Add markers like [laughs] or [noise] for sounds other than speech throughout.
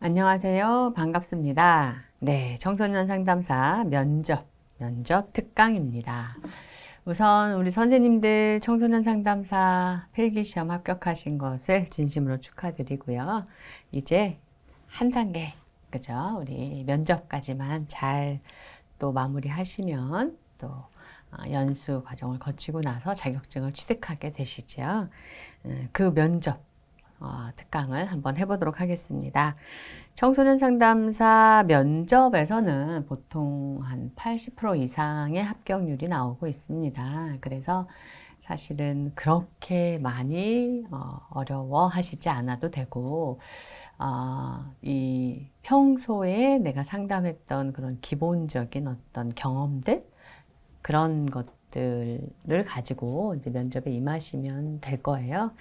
안녕하세요. 반갑습니다. 네, 청소년 상담사 면접, 면접 특강입니다. 우선 우리 선생님들 청소년 상담사 필기시험 합격하신 것을 진심으로 축하드리고요. 이제 한 단계, 그죠? 우리 면접까지만 잘 또 마무리하시면 또 어, 연수 과정을 거치고 나서 자격증을 취득하게 되시죠. 음, 그 면접, 어, 특강을 한번 해보도록 하겠습니다. 청소년 상담사 면접에서는 보통 한 80% 이상의 합격률이 나오고 있습니다. 그래서 사실은 그렇게 많이 어, 어려워하시지 않아도 되고 어, 이 평소에 내가 상담했던 그런 기본적인 어떤 경험들 그런 것 것들을 가지고 이제 면접에 임하시면 될 거예요.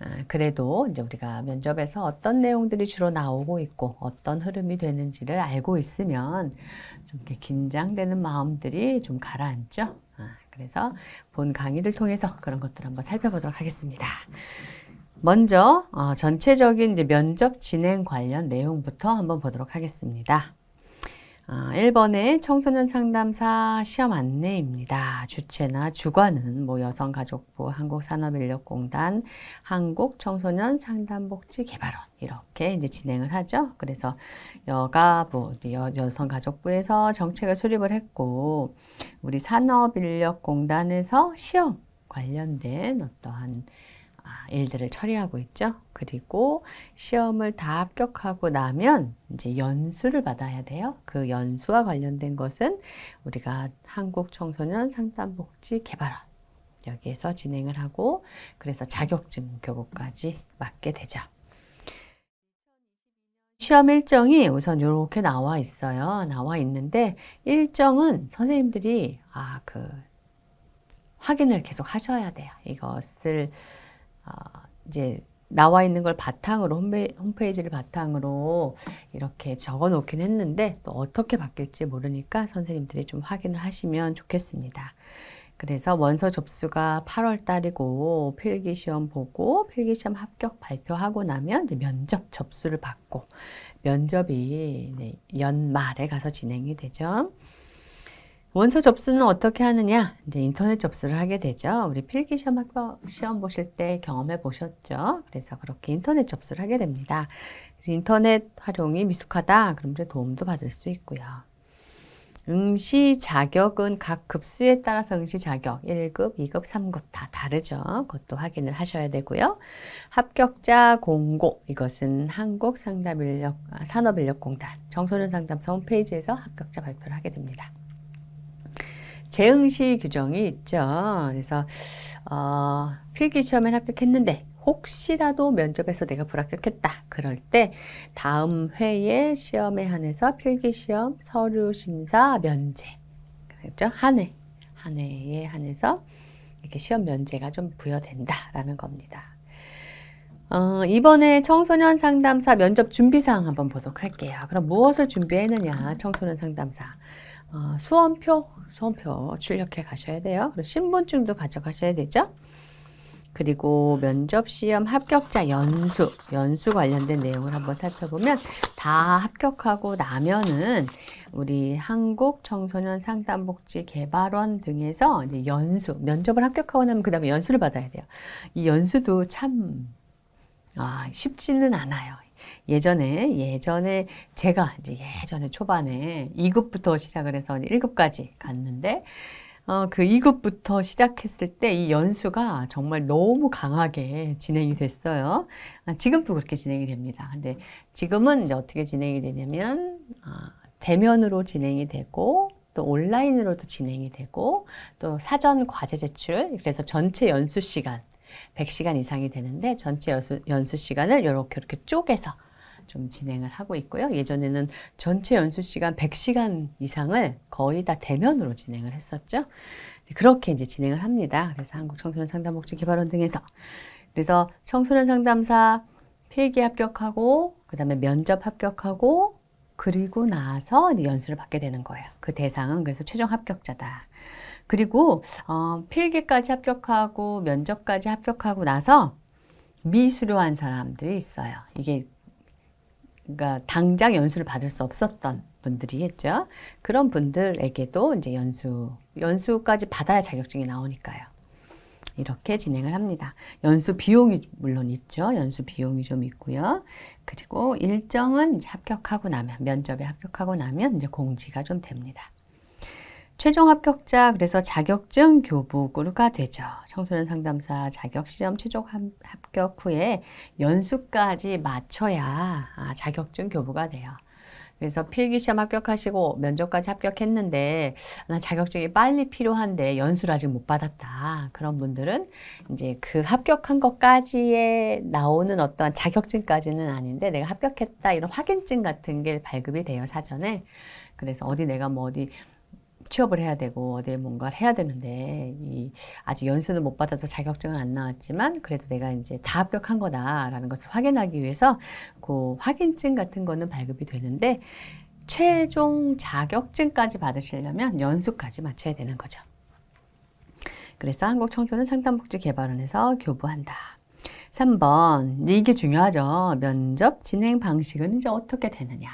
아, 그래도 이제 우리가 면접에서 어떤 내용들이 주로 나오고 있고 어떤 흐름이 되는지를 알고 있으면 좀 이렇게 긴장되는 마음들이 좀 가라앉죠. 아, 그래서 본 강의를 통해서 그런 것들 한번 살펴보도록 하겠습니다. 먼저 어, 전체적인 이제 면접 진행 관련 내용부터 한번 보도록 하겠습니다. 1번의 아, 청소년 상담사 시험 안내입니다. 주체나 주관은 뭐 여성가족부, 한국산업인력공단, 한국청소년상담복지개발원 이렇게 이제 진행을 하죠. 그래서 여가부, 여, 여성가족부에서 정책을 수립을 했고 우리 산업인력공단에서 시험 관련된 어떠한 아, 일들을 처리하고 있죠. 그리고 시험을 다 합격하고 나면 이제 연수를 받아야 돼요. 그 연수와 관련된 것은 우리가 한국 청소년 상담복지 개발원 여기에서 진행을 하고 그래서 자격증 교구까지 맡게 되죠. 시험 일정이 우선 이렇게 나와 있어요. 나와 있는데 일정은 선생님들이 아그 확인을 계속 하셔야 돼요. 이것을 어, 이제 나와 있는 걸 바탕으로 홈페, 이지를 바탕으로 이렇게 적어 놓긴 했는데 또 어떻게 바뀔지 모르니까 선생님들이 좀 확인을 하시면 좋겠습니다. 그래서 원서 접수가 8월 달이고 필기 시험 보고 필기 시험 합격 발표하고 나면 이제 면접 접수를 받고 면접이 연말에 가서 진행이 되죠. 원서 접수는 어떻게 하느냐? 이제 인터넷 접수를 하게 되죠. 우리 필기 시험 학교 시험 보실 때 경험해 보셨죠? 그래서 그렇게 인터넷 접수를 하게 됩니다. 인터넷 활용이 미숙하다? 그럼 이제 도움도 받을 수 있고요. 응시 자격은 각 급수에 따라서 응시 자격 1급, 2급, 3급 다 다르죠. 그것도 확인을 하셔야 되고요. 합격자 공고 이것은 한국상담인력 아, 산업인력공단 청소년 상담사 홈페이지에서 합격자 발표를 하게 됩니다. 재응시 규정이 있죠. 그래서 어, 필기 시험엔 합격했는데 혹시라도 면접에서 내가 불합격했다. 그럴 때 다음 회에 시험에 한해서 필기시험, 서류심사, 면제. 그렇죠? 한 회. 한 회에 한해서 이렇게 시험 면제가 좀 부여된다라는 겁니다. 어, 이번에 청소년 상담사 면접 준비사항 한번 보도록 할게요. 그럼 무엇을 준비했느냐, 청소년 상담사. 어, 수험표, 수험표 출력해 가셔야 돼요. 그리고 신분증도 가져가셔야 되죠. 그리고 면접시험 합격자 연수, 연수 관련된 내용을 한번 살펴보면 다 합격하고 나면은 우리 한국 청소년 상담복지 개발원 등에서 이제 연수, 면접을 합격하고 나면 그 다음에 연수를 받아야 돼요. 이 연수도 참, 아, 쉽지는 않아요. 예전에 예전에 제가 이제 예전에 초반에 2급부터 시작을 해서 1급까지 갔는데 어, 그 2급부터 시작했을 때 이 연수가 정말 너무 강하게 진행이 됐어요. 아, 지금도 그렇게 진행이 됩니다. 근데 지금은 이제 어떻게 진행이 되냐면 아, 대면으로 진행이 되고 또 온라인으로도 진행이 되고 또 사전 과제 제출 그래서 전체 연수 시간 100시간 이상이 되는데 전체 연수, 연수 시간을 이렇게 이렇게 쪼개서 좀 진행을 하고 있고요. 예전에는 전체 연수 시간 100시간 이상을 거의 다 대면으로 진행을 했었죠. 그렇게 이제 진행을 합니다. 그래서 한국 청소년 상담 복지 개발원 등에서 그래서 청소년 상담사 필기 합격하고 그다음에 면접 합격하고 그리고 나서 이제 연수를 받게 되는 거예요. 그 대상은 그래서 최종 합격자다. 그리고 어, 필기까지 합격하고 면접까지 합격하고 나서 미수료한 사람들이 있어요. 이게 그러니까 당장 연수를 받을 수 없었던 분들이겠죠. 그런 분들에게도 이제 연수, 연수까지 받아야 자격증이 나오니까요. 이렇게 진행을 합니다. 연수 비용이 물론 있죠. 연수 비용이 좀 있고요. 그리고 일정은 합격하고 나면, 면접에 합격하고 나면 이제 공지가 좀 됩니다. 최종 합격자 그래서 자격증 교부가 되죠. 청소년 상담사 자격시험 최종 합격 후에 연수까지 마쳐야 아, 자격증 교부가 돼요. 그래서 필기시험 합격하시고 면접까지 합격했는데 나 아, 자격증이 빨리 필요한데 연수를 아직 못 받았다. 그런 분들은 이제 그 합격한 것까지에 나오는 어떠 자격증까지는 아닌데 내가 합격했다 이런 확인증 같은 게 발급이 돼요 사전에. 그래서 어디 내가 뭐 어디 취업을 해야 되고 어디에 뭔가를 해야 되는데 이 아직 연수는 못 받아서 자격증은 안 나왔지만 그래도 내가 이제 다 합격한 거다라는 것을 확인하기 위해서 그 확인증 같은 거는 발급이 되는데 최종 자격증까지 받으시려면 연수까지 마쳐야 되는 거죠. 그래서 한국청소년 상담복지개발원에서 교부한다. 3번 이게 중요하죠. 면접 진행 방식은 이제 어떻게 되느냐.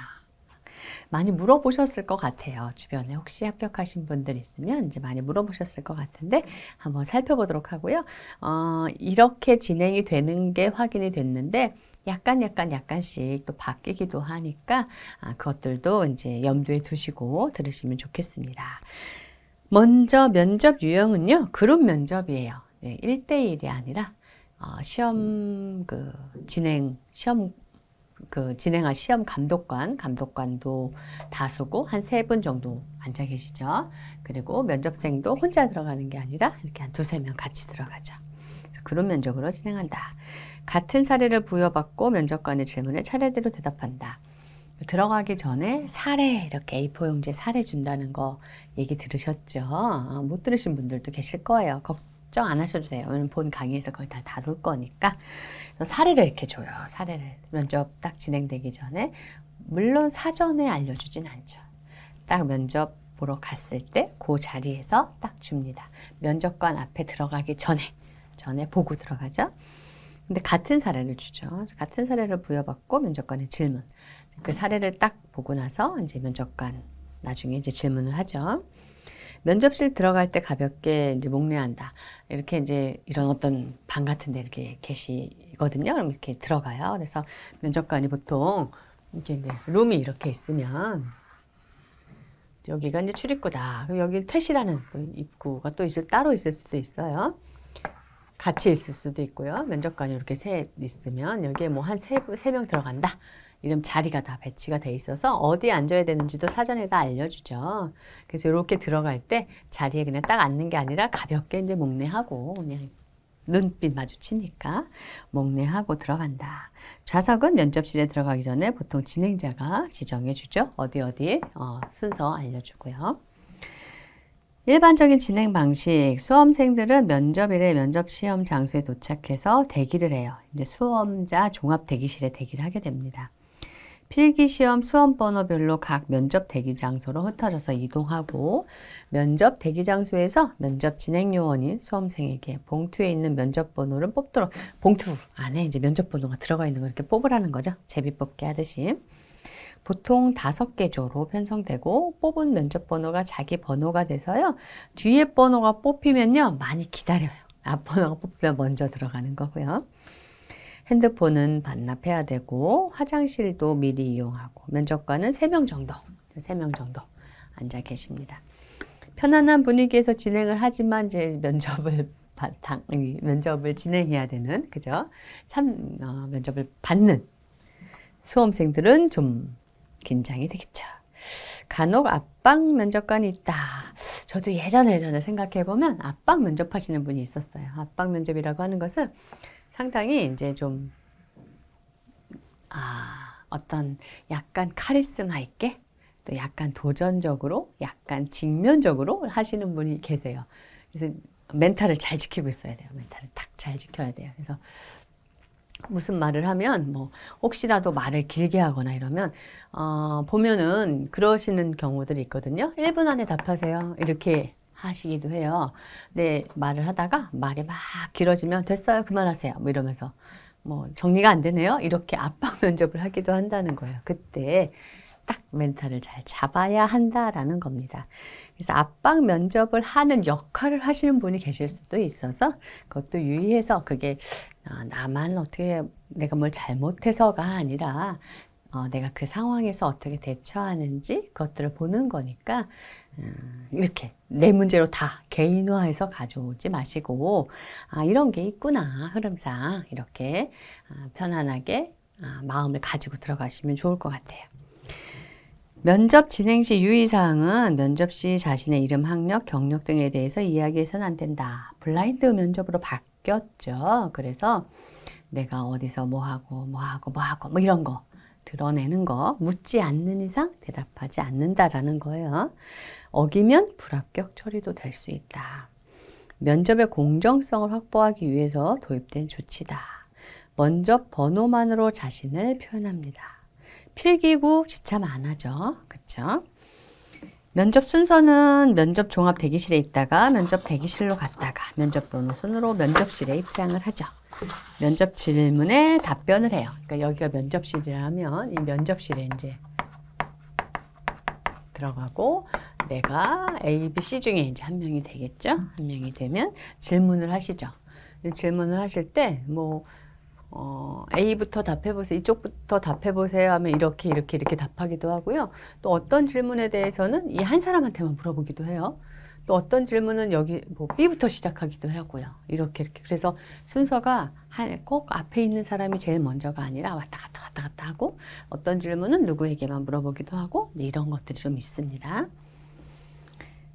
많이 물어보셨을 것 같아요. 주변에 혹시 합격하신 분들 있으면 이제 많이 물어보셨을 것 같은데 한번 살펴보도록 하고요. 어, 이렇게 진행이 되는 게 확인이 됐는데 약간 약간 약간씩 또 바뀌기도 하니까 아, 그것들도 이제 염두에 두시고 들으시면 좋겠습니다. 먼저 면접 유형은요. 그룹 면접이에요. 네, 1대1이 아니라 어, 시험 음. 그 진행 시험 그 진행한 시험 감독관, 감독관도 다수고 한 세 분 정도 앉아 계시죠. 그리고 면접생도 혼자 들어가는 게 아니라 이렇게 한 두세 명 같이 들어가죠. 그런 면접으로 진행한다. 같은 사례를 부여받고 면접관의 질문에 차례대로 대답한다. 들어가기 전에 사례 이렇게 a 4용지 사례 준다는 거 얘기 들으셨죠? 아, 못 들으신 분들도 계실 거예요. 걱정 안 하셔도 돼요. 왜냐면 본 강의에서 그걸 다 다룰 거니까. 사례를 이렇게 줘요. 사례를. 면접 딱 진행되기 전에. 물론 사전에 알려주진 않죠. 딱 면접 보러 갔을 때 그 자리에서 딱 줍니다. 면접관 앞에 들어가기 전에. 전에 보고 들어가죠. 근데 같은 사례를 주죠. 같은 사례를 부여받고 면접관의 질문. 그 사례를 딱 보고 나서 이제 면접관 나중에 이제 질문을 하죠. 면접실 들어갈 때 가볍게 이제 목례한다. 이렇게 이제 이런 어떤 방 같은 데 이렇게 계시거든요. 그럼 이렇게 들어가요. 그래서 면접관이 보통 이렇게 이제 룸이 이렇게 있으면 여기가 이제 출입구다. 그럼 여기 퇴실하는 입구가 또 있을, 따로 있을 수도 있어요. 같이 있을 수도 있고요. 면접관이 이렇게 세 있으면 여기에 뭐 한 세세 들어간다. 이름 자리가 다 배치가 돼 있어서 어디 에 앉아야 되는지도 사전에 다 알려주죠. 그래서 이렇게 들어갈 때 자리에 그냥 딱 앉는 게 아니라 가볍게 이제 목례하고 그냥 눈빛 마주치니까 목례하고 들어간다. 좌석은 면접실에 들어가기 전에 보통 진행자가 지정해 주죠. 어디 어디 어, 순서 알려주고요. 일반적인 진행 방식, 수험생들은 면접일에 면접 시험 장소에 도착해서 대기를 해요. 이제 수험자 종합 대기실에 대기를 하게 됩니다. 필기시험 수험번호별로 각 면접 대기 장소로 흩어져서 이동하고 면접 대기 장소에서 면접 진행 요원인 수험생에게 봉투에 있는 면접 번호를 뽑도록 봉투 안에 이제 면접 번호가 들어가 있는 걸 이렇게 뽑으라는 거죠. 제비 뽑기 하듯이. 보통 다섯 개 조로 편성되고 뽑은 면접 번호가 자기 번호가 돼서요. 뒤에 번호가 뽑히면요. 많이 기다려요. 앞번호가 뽑히면 먼저 들어가는 거고요. 핸드폰은 반납해야 되고 화장실도 미리 이용하고 면접관은 3명 정도, 3명 정도 앉아 계십니다. 편안한 분위기에서 진행을 하지만 이제 면접을 [laughs] 바탕, 면접을 진행해야 되는 그죠? 참 어, 면접을 받는 수험생들은 좀 긴장이 되겠죠. 간혹 압박 면접관이 있다. 저도 예전에 예전에 생각해 보면 압박 면접하시는 분이 있었어요. 압박 면접이라고 하는 것은 상당히 이제 좀, 아, 어떤 약간 카리스마 있게, 또 약간 도전적으로, 약간 직면적으로 하시는 분이 계세요. 그래서 멘탈을 잘 지키고 있어야 돼요. 멘탈을 딱 잘 지켜야 돼요. 그래서 무슨 말을 하면 뭐 혹시라도 말을 길게 하거나 이러면 어 보면은 그러시는 경우들이 있거든요. 1분 안에 답하세요. 이렇게 하시기도 해요. 네, 말을 하다가 말이 막 길어지면 됐어요. 그만하세요. 뭐 이러면서 뭐 정리가 안 되네요. 이렇게 압박 [laughs] 면접을 하기도 한다는 거예요. 그때 딱 멘탈을 잘 잡아야 한다라는 겁니다. 그래서 압박 면접을 하는 역할을 하시는 분이 계실 수도 있어서 그것도 유의해서 그게 아, 나만 어떻게 내가 뭘 잘못해서가 아니라 어, 내가 그 상황에서 어떻게 대처하는지 그것들을 보는 거니까 음, 이렇게 내 문제로 다 개인화해서 가져오지 마시고 아, 이런 게 있구나 흐름상 이렇게 아, 편안하게 아, 마음을 가지고 들어가시면 좋을 것 같아요. 면접 진행 시 유의사항은 면접 시 자신의 이름, 학력, 경력 등에 대해서 이야기해서는 안 된다. 블라인드 면접으로 바뀌었죠. 그래서 내가 어디서 뭐하고 뭐하고 뭐하고 뭐 이런 거 드러내는 거, 묻지 않는 이상 대답하지 않는다라는 거예요. 어기면 불합격 처리도 될 수 있다. 면접의 공정성을 확보하기 위해서 도입된 조치다. 먼저 번호만으로 자신을 표현합니다. 필기구 지참 안 하죠. 그쵸? 면접 순서는 면접 종합 대기실에 있다가 면접 대기실로 갔다가 면접 보는 순으로 면접실에 입장을 하죠. 면접 질문에 답변을 해요. 그러니까 여기가 면접실이라면 이 면접실에 이제 들어가고 내가 A, B, C 중에 이제 한 명이 되겠죠. 한 명이 되면 질문을 하시죠. 질문을 하실 때뭐 어, A부터 답해보세요. 이쪽부터 답해보세요 하면 이렇게 이렇게 이렇게 답하기도 하고요. 또 어떤 질문에 대해서는 이 한 사람한테만 물어보기도 해요. 또 어떤 질문은 여기 뭐 B부터 시작하기도 하고요. 이렇게 이렇게 그래서 순서가 꼭 앞에 있는 사람이 제일 먼저가 아니라 왔다 갔다 왔다 갔다 하고 어떤 질문은 누구에게만 물어보기도 하고 네, 이런 것들이 좀 있습니다.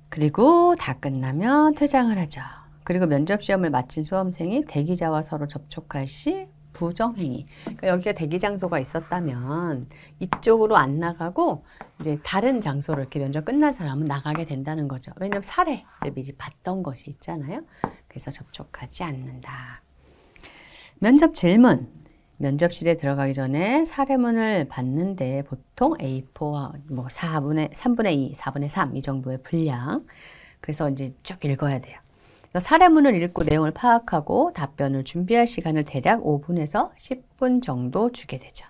그리고 다 끝나면 퇴장을 하죠. 그리고 면접 시험을 마친 수험생이 대기자와 서로 접촉할 시 부정행위. 그러니까 여기가 대기 장소가 있었다면 이쪽으로 안 나가고 이제 다른 장소로 이렇게 면접 끝난 사람은 나가게 된다는 거죠. 왜냐하면 사례를 미리 봤던 것이 있잖아요. 그래서 접촉하지 않는다. 면접 질문. 면접실에 들어가기 전에 사례문을 봤는데 보통 a 4뭐 4분의 3분의 2, 4분의 3 이 정도의 분량. 그래서 이제 쭉 읽어야 돼요. 사례문을 읽고 내용을 파악하고 답변을 준비할 시간을 대략 5분에서 10분 정도 주게 되죠.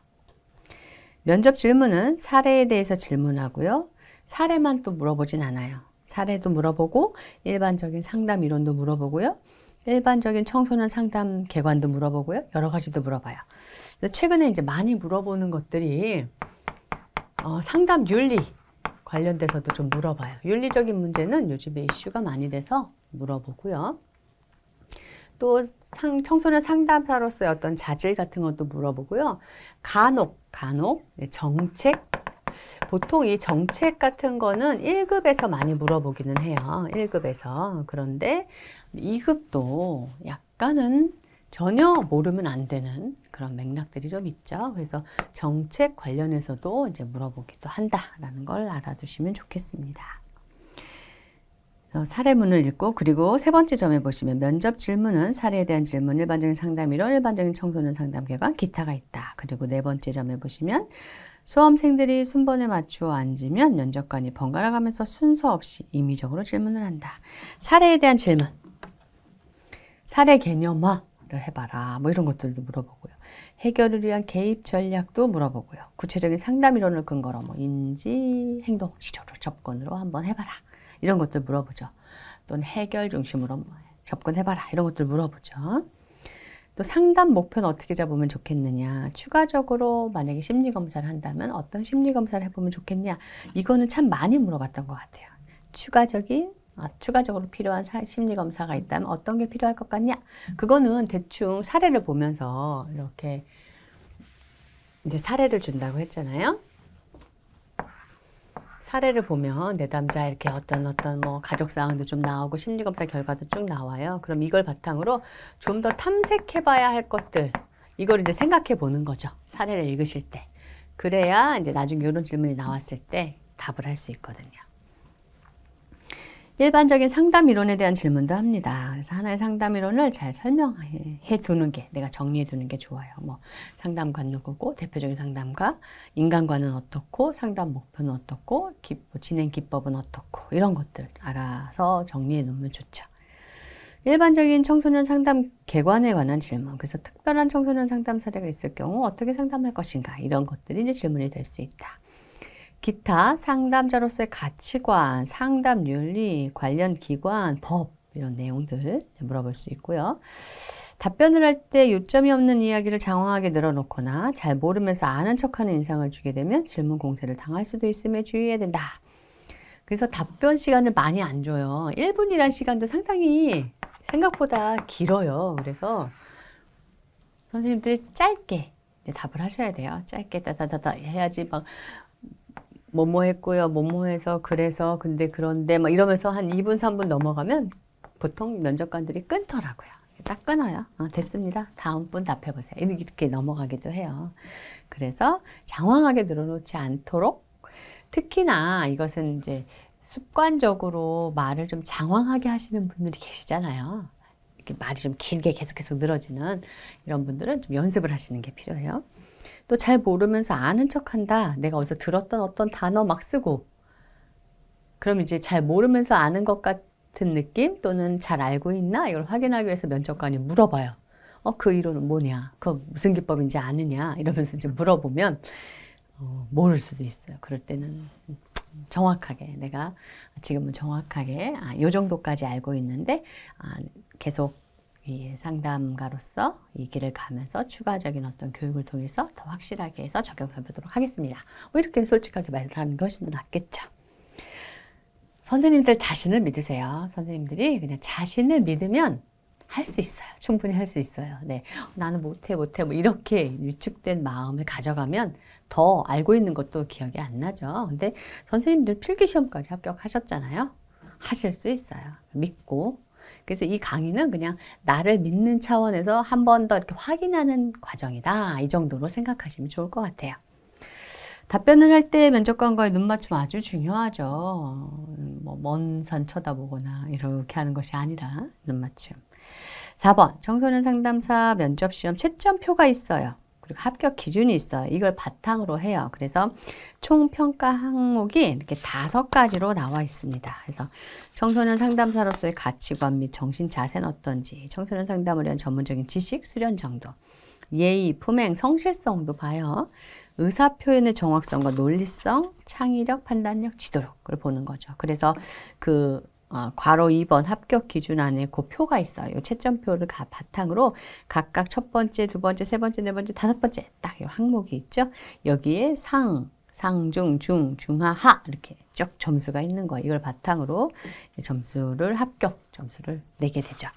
면접 질문은 사례에 대해서 질문하고요. 사례만 또 물어보진 않아요. 사례도 물어보고 일반적인 상담 이론도 물어보고요. 일반적인 청소년 상담 개관도 물어보고요. 여러 가지도 물어봐요. 최근에 이제 많이 물어보는 것들이 어, 상담 윤리 관련돼서도 좀 물어봐요. 윤리적인 문제는 요즘에 이슈가 많이 돼서 물어보고요. 또 상, 청소년 상담사로서의 어떤 자질 같은 것도 물어보고요. 간혹, 간혹, 네, 정책. 보통 이 정책 같은 거는 1급에서 많이 물어보기는 해요. 1급에서. 그런데 2급도 약간은 전혀 모르면 안 되는 그런 맥락들이 좀 있죠. 그래서 정책 관련해서도 이제 물어보기도 한다라는 걸 알아두시면 좋겠습니다. 어, 사례문을 읽고 그리고 세 번째 점에 보시면 면접 질문은 사례에 대한 질문, 일반적인 상담 이론, 일반적인 청소년 상담 개관, 기타가 있다. 그리고 네 번째 점에 보시면 수험생들이 순번에 맞추어 앉으면 면접관이 번갈아 가면서 순서 없이 임의적으로 질문을 한다. 사례에 대한 질문, 사례 개념화, 해봐라 뭐 이런 것들도 물어보고요. 해결을 위한 개입 전략도 물어보고요. 구체적인 상담 이론을 근거로 뭐 인지 행동 치료를 접근으로 한번 해봐라 이런 것들 물어보죠. 또는 해결 중심으로 뭐 접근해봐라 이런 것들 물어보죠. 또 상담 목표는 어떻게 잡으면 좋겠느냐 추가적으로 만약에 심리검사를 한다면 어떤 심리검사를 해보면 좋겠냐 이거는 참 많이 물어봤던 것 같아요. 추가적인 아, 추가적으로 필요한 사, 심리 검사가 있다면 어떤 게 필요할 것 같냐? 그거는 대충 사례를 보면서 이렇게 이제 사례를 준다고 했잖아요. 사례를 보면 내담자 이렇게 어떤 어떤 뭐 가족 상황도 좀 나오고 심리 검사 결과도 쭉 나와요. 그럼 이걸 바탕으로 좀 더 탐색해 봐야 할 것들 이걸 이제 생각해 보는 거죠. 사례를 읽으실 때. 그래야 이제 나중에 이런 질문이 나왔을 때 답을 할 수 있거든요. 일반적인 상담 이론에 대한 질문도 합니다. 그래서 하나의 상담 이론을 잘 설명해 두는 게 내가 정리해 두는 게 좋아요. 뭐 상담관 누구고 대표적인 상담가, 인간관은 어떻고 상담 목표는 어떻고 기, 뭐 진행 기법은 어떻고 이런 것들 알아서 정리해 놓으면 좋죠. 일반적인 청소년 상담 개관에 관한 질문, 그래서 특별한 청소년 상담 사례가 있을 경우 어떻게 상담할 것인가 이런 것들이 이제 질문이 될 수 있다. 기타 상담자로서의 가치관, 상담 윤리, 관련 기관, 법 이런 내용들 물어볼 수 있고요. 답변을 할 때 요점이 없는 이야기를 장황하게 늘어놓거나 잘 모르면서 아는 척하는 인상을 주게 되면 질문 공세를 당할 수도 있음에 주의해야 된다. 그래서 답변 시간을 많이 안 줘요. 1분이란 시간도 상당히 생각보다 길어요. 그래서 선생님들이 짧게 답을 하셔야 돼요. 짧게 따다다다 해야지 막 뭐뭐 했고요. 뭐뭐 해서 그래서 근데 그런데 막 이러면서 한 2분 3분 넘어가면 보통 면접관들이 끊더라고요. 딱 끊어요. 아, 됐습니다. 다음 분 답해보세요. 이렇게 넘어가기도 해요. 그래서 장황하게 늘어놓지 않도록 특히나 이것은 이제 습관적으로 말을 좀 장황하게 하시는 분들이 계시잖아요. 이렇게 말이 좀 길게 계속 계속 늘어지는 이런 분들은 좀 연습을 하시는 게 필요해요. 또잘 모르면서 아는 척한다. 내가 어디서 들었던 어떤 단어 막 쓰고 그럼 이제 잘 모르면서 아는 것 같은 느낌 또는 잘 알고 있나 이걸 확인하기 위해서 면접관이 물어봐요. 어, 그 이론은 뭐냐? 그 무슨 기법인지 아느냐? 이러면서 이제 물어보면 어, 모를 수도 있어요. 그럴 때는 정확하게 내가 지금은 정확하게 아, 요 정도까지 알고 있는데 아, 계속 이 상담가로서 이 길을 가면서 추가적인 어떤 교육을 통해서 더 확실하게 해서 적용을 해보도록 하겠습니다. 뭐 이렇게 솔직하게 말하는 것이 뭐 낫겠죠. 선생님들 자신을 믿으세요. 선생님들이 그냥 자신을 믿으면 할 수 있어요. 충분히 할 수 있어요. 네. 나는 못해, 못해. 뭐 이렇게 유축된 마음을 가져가면 더 알고 있는 것도 기억이 안 나죠. 근데 선생님들 필기시험까지 합격하셨잖아요. 하실 수 있어요. 믿고 그래서 이 강의는 그냥 나를 믿는 차원에서 한 번 더 이렇게 확인하는 과정이다. 이 정도로 생각하시면 좋을 것 같아요. 답변을 할 때 면접관과의 눈맞춤 아주 중요하죠. 뭐먼산 쳐다보거나 이렇게 하는 것이 아니라 눈맞춤. 4번 청소년 상담사 면접시험 채점표가 있어요. 그리고 합격 기준이 있어요. 이걸 바탕으로 해요. 그래서 총 평가 항목이 이렇게 다섯 가지로 나와 있습니다. 그래서 청소년 상담사로서의 가치관 및 정신 자세는 어떤지, 청소년 상담을 위한 전문적인 지식, 수련 정도, 예의, 품행, 성실성도 봐요. 의사 표현의 정확성과 논리성, 창의력, 판단력, 지도력을 보는 거죠. 그래서 그 어, 괄호 2번 합격 기준 안에 그 표가 있어요. 채점표를 가, 바탕으로 각각 첫 번째, 두 번째, 세 번째, 네 번째, 다섯 번째 딱 이 항목이 있죠. 여기에 상, 상중, 중, 중하, 하 이렇게 쭉 점수가 있는 거예요. 이걸 바탕으로 점수를 합격 점수를 내게 되죠.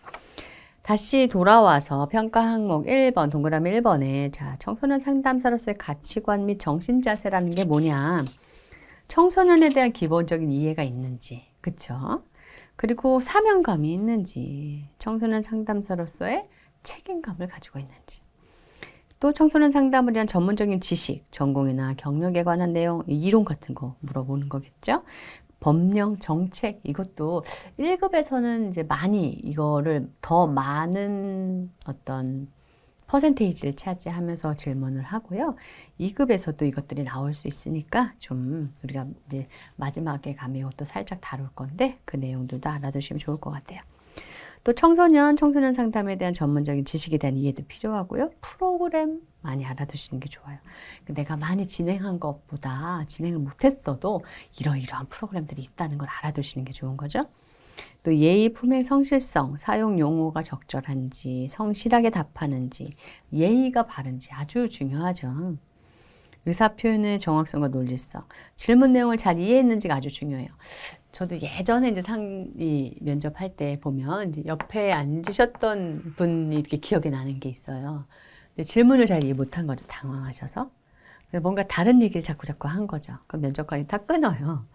다시 돌아와서 평가 항목 1번 동그라미 1번에 자 청소년 상담사로서의 가치관 및 정신자세라는 게 뭐냐 청소년에 대한 기본적인 이해가 있는지 그쵸? 그리고 사명감이 있는지, 청소년 상담사로서의 책임감을 가지고 있는지. 또 청소년 상담을 위한 전문적인 지식, 전공이나 경력에 관한 내용, 이론 같은 거 물어보는 거겠죠. 법령, 정책 이것도 1급에서는 이제 많이 이거를 더 많은 어떤 퍼센테이지를 차지하면서 질문을 하고요. 2급에서도 이것들이 나올 수 있으니까 좀 우리가 이제 마지막에 가면 이것도 살짝 다룰 건데 그 내용들도 알아두시면 좋을 것 같아요. 또 청소년, 청소년 상담에 대한 전문적인 지식에 대한 이해도 필요하고요. 프로그램 많이 알아두시는 게 좋아요. 내가 많이 진행한 것보다 진행을 못했어도 이러이러한 프로그램들이 있다는 걸 알아두시는 게 좋은 거죠. 또 예의품의 성실성, 사용 용어가 적절한지, 성실하게 답하는지, 예의가 바른지 아주 중요하죠. 의사 표현의 정확성과 논리성, 질문 내용을 잘 이해했는지가 아주 중요해요. 저도 예전에 이제 상이 면접할 때 보면 옆에 앉으셨던 분이 이렇게 기억에 나는 게 있어요. 질문을 잘 이해 못한 거죠. 당황하셔서. 뭔가 다른 얘기를 자꾸 자꾸 한 거죠. 그럼 면접관이 다 끊어요.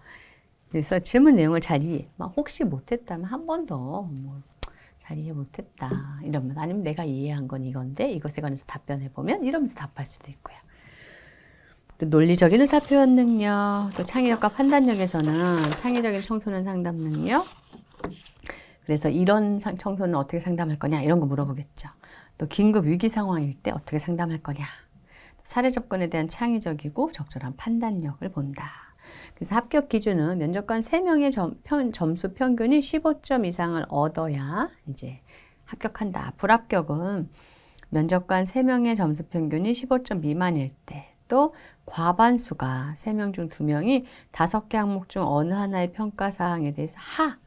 그래서 질문 내용을 잘 이해. 막 혹시 못했다면 한 번 더. 뭐. 잘 이해 못했다. 이러면 아니면 내가 이해한 건 이건데 이것에 관해서 답변해 보면 이러면서 답할 수도 있고요. 또 논리적인 의사 표현 능력, 또 창의력과 판단력에서는 창의적인 청소년 상담 능력. 그래서 이런 청소는 어떻게 상담할 거냐 이런 거 물어보겠죠. 또 긴급 위기 상황일 때 어떻게 상담할 거냐. 사례 접근에 대한 창의적이고 적절한 판단력을 본다. 그래서 합격 기준은 면접관 3명의 점, 편, 점수 평균이 15점 이상을 얻어야 이제 합격한다. 불합격은 면접관 3명의 점수 평균이 15점 미만일 때, 또 과반수가 3명 중 2명이 5개 항목 중 어느 하나의 평가사항에 대해서 하,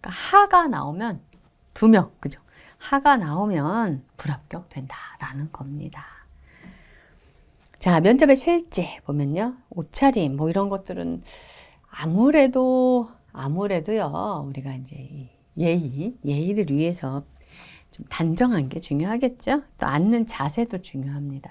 그러니까 하가 나오면 2명, 그죠? 하가 나오면 불합격 된다라는 겁니다. 자, 면접의 실제 보면요. 옷차림, 뭐 이런 것들은 아무래도, 아무래도요. 우리가 이제 예의, 예의를 위해서 좀 단정한 게 중요하겠죠. 또 앉는 자세도 중요합니다.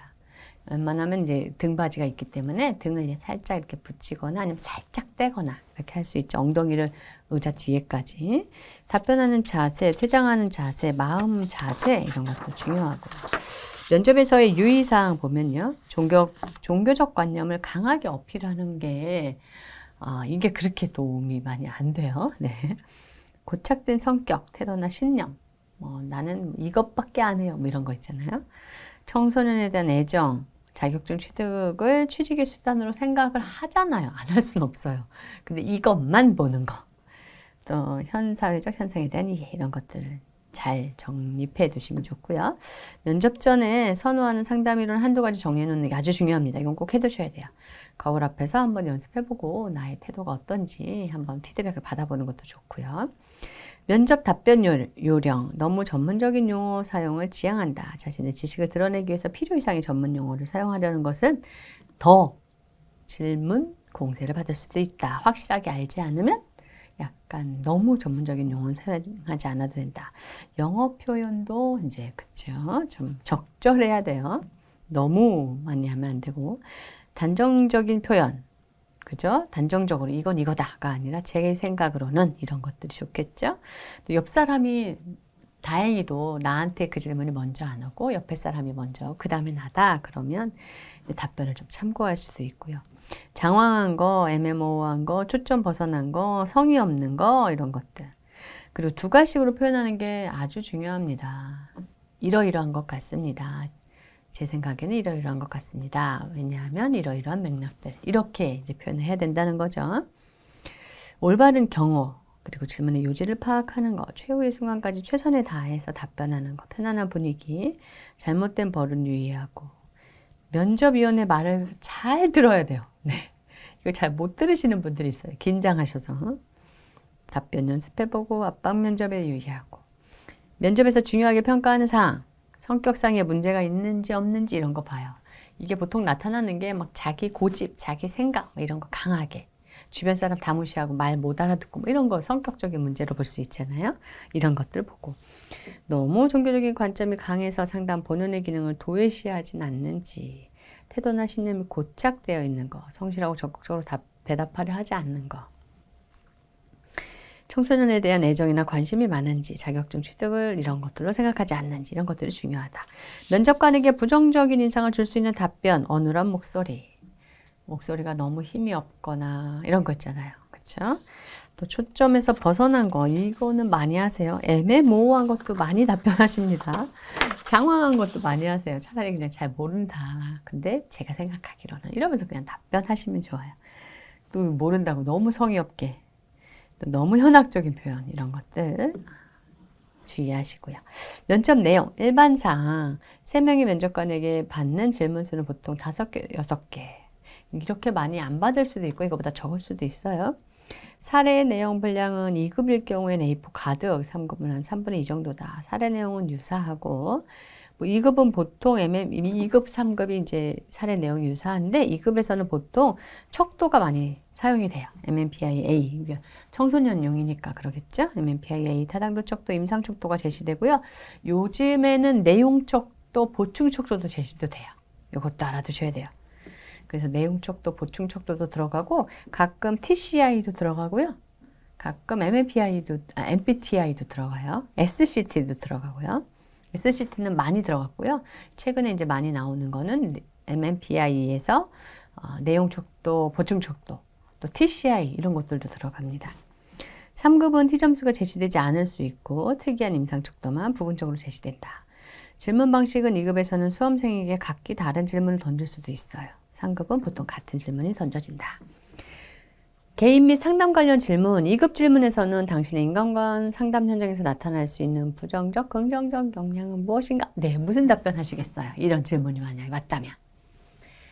웬만하면 이제 등받이가 있기 때문에 등을 살짝 이렇게 붙이거나 아니면 살짝 떼거나 이렇게 할 수 있죠. 엉덩이를 의자 뒤에까지. 답변하는 자세, 퇴장하는 자세, 마음 자세 이런 것도 중요하고요. 면접에서의 유의사항 보면요. 종교, 종교적 관념을 강하게 어필하는 게, 어, 이게 그렇게 도움이 많이 안 돼요. 네. 고착된 성격, 태도나 신념, 뭐, 나는 이것밖에 안 해요. 뭐 이런 거 있잖아요. 청소년에 대한 애정, 자격증 취득을 취직의 수단으로 생각을 하잖아요. 안 할 수는 없어요. 근데 이것만 보는 거. 또 현사회적 현상에 대한 이해 이런 것들을 잘 정립해 두시면 좋고요. 면접 전에 선호하는 상담이론 한두 가지 정리해 놓는 게 아주 중요합니다. 이건 꼭 해 두셔야 돼요. 거울 앞에서 한번 연습해 보고 나의 태도가 어떤지 한번 피드백을 받아보는 것도 좋고요. 면접 답변 요령, 너무 전문적인 용어 사용을 지향한다. 자신의 지식을 드러내기 위해서 필요 이상의 전문 용어를 사용하려는 것은 더 질문 공세를 받을 수도 있다. 확실하게 알지 않으면 약간 너무 전문적인 용어는 사용하지 않아도 된다. 영어 표현도 이제 그쵸? 좀 적절해야 돼요. 너무 많이 하면 안 되고 단정적인 표현 그죠? 단정적으로 이건 이거다가 아니라 제 생각으로는 이런 것들이 좋겠죠. 옆 사람이 다행히도 나한테 그 질문이 먼저 안 오고 옆에 사람이 먼저 그 다음에 나다 그러면 답변을 좀 참고할 수도 있고요. 장황한 거, 애매모호한 거, 초점 벗어난 거, 성의 없는 거 이런 것들. 그리고 두 가지로 표현하는 게 아주 중요합니다. 이러이러한 것 같습니다. 제 생각에는 이러이러한 것 같습니다. 왜냐하면 이러이러한 맥락들 이렇게 이제 표현을 해야 된다는 거죠. 올바른 경호, 그리고 질문의 요지를 파악하는 것, 최후의 순간까지 최선을 다해서 답변하는 것, 편안한 분위기, 잘못된 버릇 유의하고 면접위원회 말을 잘 들어야 돼요. 네. 이거 잘 못 들으시는 분들이 있어요. 긴장하셔서. 답변 연습해보고 압박 면접에 유의하고 면접에서 중요하게 평가하는 사항, 성격상의 문제가 있는지 없는지 이런 거 봐요. 이게 보통 나타나는 게 막 자기 고집, 자기 생각 뭐 이런 거 강하게 주변 사람 다 무시하고 말 못 알아듣고 뭐 이런 거 성격적인 문제로 볼 수 있잖아요. 이런 것들 보고 너무 종교적인 관점이 강해서 상담 본연의 기능을 도외시하진 않는지 태도나 신념이 고착되어 있는 거 성실하고 적극적으로 답, 대답하려 하지 않는 거 청소년에 대한 애정이나 관심이 많은지 자격증 취득을 이런 것들로 생각하지 않는지 이런 것들이 중요하다. 면접관에게 부정적인 인상을 줄 수 있는 답변, 어눌한 목소리 목소리가 너무 힘이 없거나 이런 거 있잖아요. 그렇죠? 또 초점에서 벗어난 거 이거는 많이 하세요. 애매모호한 것도 많이 답변하십니다. 장황한 것도 많이 하세요. 차라리 그냥 잘 모른다. 근데 제가 생각하기로는 이러면서 그냥 답변하시면 좋아요. 또 모른다고 너무 성의 없게 또 너무 현학적인 표현 이런 것들 주의하시고요. 면접 내용 일반상 3명의 면접관에게 받는 질문수는 보통 5개, 6개 이렇게 많이 안 받을 수도 있고 이거보다 적을 수도 있어요. 사례 내용 분량은 2급일 경우에는 A4 가득, 3급은 한 3분의 2 정도다. 사례 내용은 유사하고 뭐 2급은 보통 MM, 2급, 3급이 이제 사례 내용이 유사한데 2급에서는 보통 척도가 많이 사용이 돼요. MMPI A. 청소년용이니까 그러겠죠? MMPI A 타당도 척도, 임상 척도가 제시되고요. 요즘에는 내용 척도, 보충 척도도 제시도 돼요. 이것도 알아두셔야 돼요. 그래서 내용 척도, 보충 척도도 들어가고 가끔 TCI도 들어가고요. 가끔 MBTI도, 아, MBTI도 들어가요. SCT도 들어가고요. SCT는 많이 들어갔고요. 최근에 이제 많이 나오는 거는 MMPI에서 어, 내용 척도, 보충 척도, 또 TCI 이런 것들도 들어갑니다. 3급은 T점수가 제시되지 않을 수 있고 특이한 임상 척도만 부분적으로 제시된다. 질문 방식은 2급에서는 수험생에게 각기 다른 질문을 던질 수도 있어요. 상급은 보통 같은 질문이 던져진다. 개인 및 상담 관련 질문, 2급 질문에서는 당신의 인간관 상담 현장에서 나타날 수 있는 부정적, 긍정적 영향은 무엇인가? 네, 무슨 답변 하시겠어요? 이런 질문이 만약에 왔다면.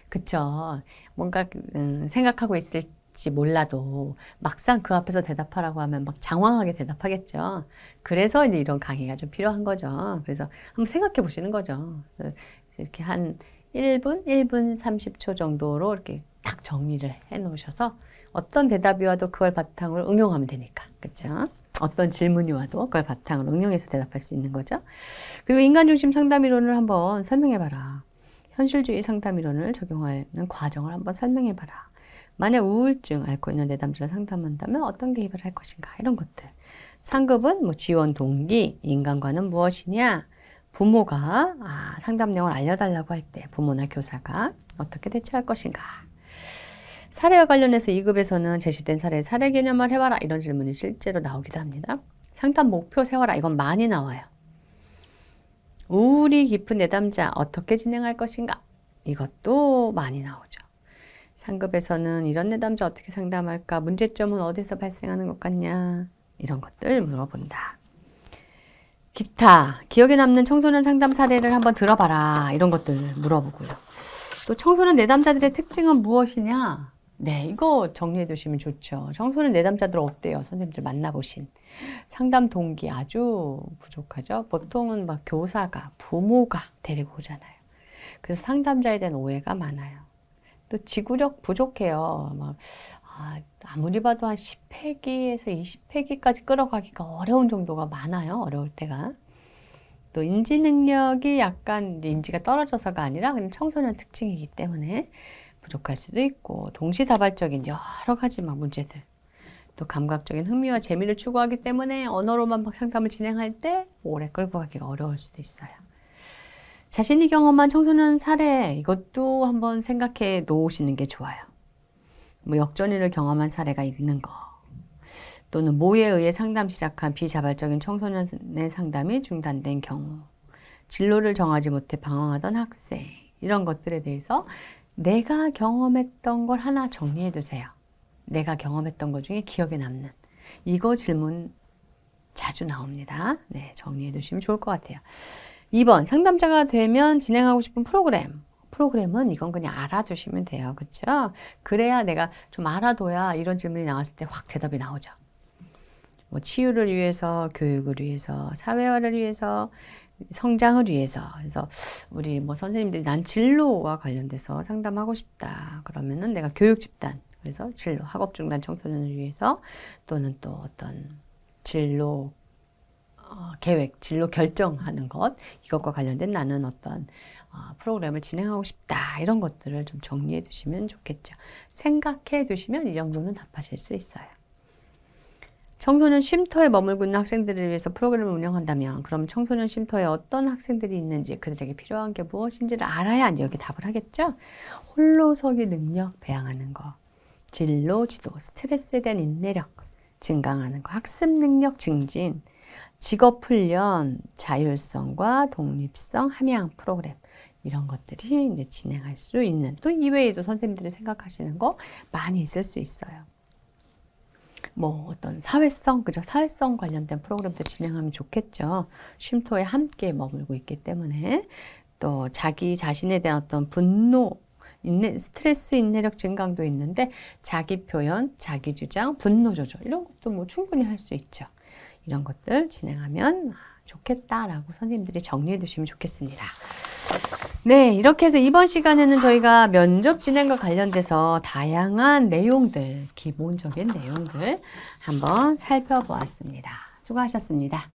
그쵸. 뭔가 음, 생각하고 있을지 몰라도 막상 그 앞에서 대답하라고 하면 막 장황하게 대답하겠죠. 그래서 이제 이런 강의가 좀 필요한 거죠. 그래서 한번 생각해 보시는 거죠. 이렇게 한 1분, 1분 30초 정도로 이렇게 딱 정리를 해 놓으셔서 어떤 대답이 와도 그걸 바탕으로 응용하면 되니까. 그렇죠? 어떤 질문이 와도 그걸 바탕으로 응용해서 대답할 수 있는 거죠. 그리고 인간중심 상담이론을 한번 설명해봐라. 현실주의 상담이론을 적용하는 과정을 한번 설명해봐라. 만약 우울증 앓고 있는 내담자를 상담한다면 어떤 개입을 할 것인가 이런 것들. 상급은 뭐 지원 동기, 인간과는 무엇이냐, 부모가 아, 상담 내용을 알려달라고 할 때 부모나 교사가 어떻게 대처할 것인가. 사례와 관련해서 2급에서는 제시된 사례 사례 개념을 해봐라 이런 질문이 실제로 나오기도 합니다. 상담 목표 세워라 이건 많이 나와요. 우울이 깊은 내담자 어떻게 진행할 것인가 이것도 많이 나오죠. 상급에서는 이런 내담자 어떻게 상담할까 문제점은 어디서 발생하는 것 같냐 이런 것들 물어본다. 기타, 기억에 남는 청소년 상담 사례를 한번 들어봐라 이런 것들 물어보고요. 또 청소년 내담자들의 특징은 무엇이냐? 네, 이거 정리해 두시면 좋죠. 청소년 내담자들 어때요? 선생님들 만나보신. 상담 동기 아주 부족하죠? 보통은 막 교사가, 부모가 데리고 오잖아요. 그래서 상담자에 대한 오해가 많아요. 또 지구력 부족해요. 막, 뭐, 아, 무리 봐도 한 10회기에서 20회기까지 끌어가기가 어려운 정도가 많아요. 어려울 때가. 또 인지 능력이 약간 인지가 떨어져서가 아니라 그냥 청소년 특징이기 때문에 부족할 수도 있고 동시다발적인 여러 가지 막 문제들 또 감각적인 흥미와 재미를 추구하기 때문에 언어로만 막 상담을 진행할 때 오래 끌고 가기가 어려울 수도 있어요. 자신이 경험한 청소년 사례 이것도 한번 생각해 놓으시는 게 좋아요. 뭐 역전인을 경험한 사례가 있는 거. 또는 모에 의해 상담 시작한 비자발적인 청소년의 상담이 중단된 경우. 진로를 정하지 못해 방황하던 학생. 이런 것들에 대해서 내가 경험했던 걸 하나 정리해 두세요. 내가 경험했던 것 중에 기억에 남는. 이거 질문 자주 나옵니다. 네, 정리해 두시면 좋을 것 같아요. 2번 상담자가 되면 진행하고 싶은 프로그램 프로그램은 이건 그냥 알아두시면 돼요. 그렇죠? 그래야 내가 좀 알아둬야 이런 질문이 나왔을 때 확 대답이 나오죠. 뭐 치유를 위해서, 교육을 위해서, 사회화를 위해서, 성장을 위해서. 그래서 우리 뭐 선생님들이 난 진로와 관련돼서 상담하고 싶다. 그러면은 내가 교육 집단. 그래서 진로, 학업 중단 청소년을 위해서 또는 또 어떤 진로 어, 계획, 진로 결정하는 것, 이것과 관련된 나는 어떤 어, 프로그램을 진행하고 싶다 이런 것들을 좀 정리해 두시면 좋겠죠. 생각해 두시면 이 정도는 답하실 수 있어요. 청소년 쉼터에 머물고 있는 학생들을 위해서 프로그램을 운영한다면 그럼 청소년 쉼터에 어떤 학생들이 있는지 그들에게 필요한 게 무엇인지를 알아야 여기 답을 하겠죠. 홀로서기 능력 배양하는 거, 진로 지도, 스트레스에 대한 인내력 증강하는 거, 학습 능력 증진, 직업 훈련, 자율성과 독립성 함양 프로그램, 이런 것들이 이제 진행할 수 있는 또 이외에도 선생님들이 생각하시는 거 많이 있을 수 있어요. 뭐 어떤 사회성 그죠 사회성 관련된 프로그램도 진행하면 좋겠죠 쉼터에 함께 머물고 있기 때문에 또 자기 자신에 대한 어떤 분노 인내, 스트레스 인내력 증강도 있는데 자기 표현, 자기 주장, 분노 조절 이런 것도 뭐 충분히 할 수 있죠. 이런 것들 진행하면 좋겠다라고 선생님들이 정리해 두시면 좋겠습니다. 네, 이렇게 해서 이번 시간에는 저희가 면접 진행과 관련돼서 다양한 내용들, 기본적인 내용들 한번 살펴보았습니다. 수고하셨습니다.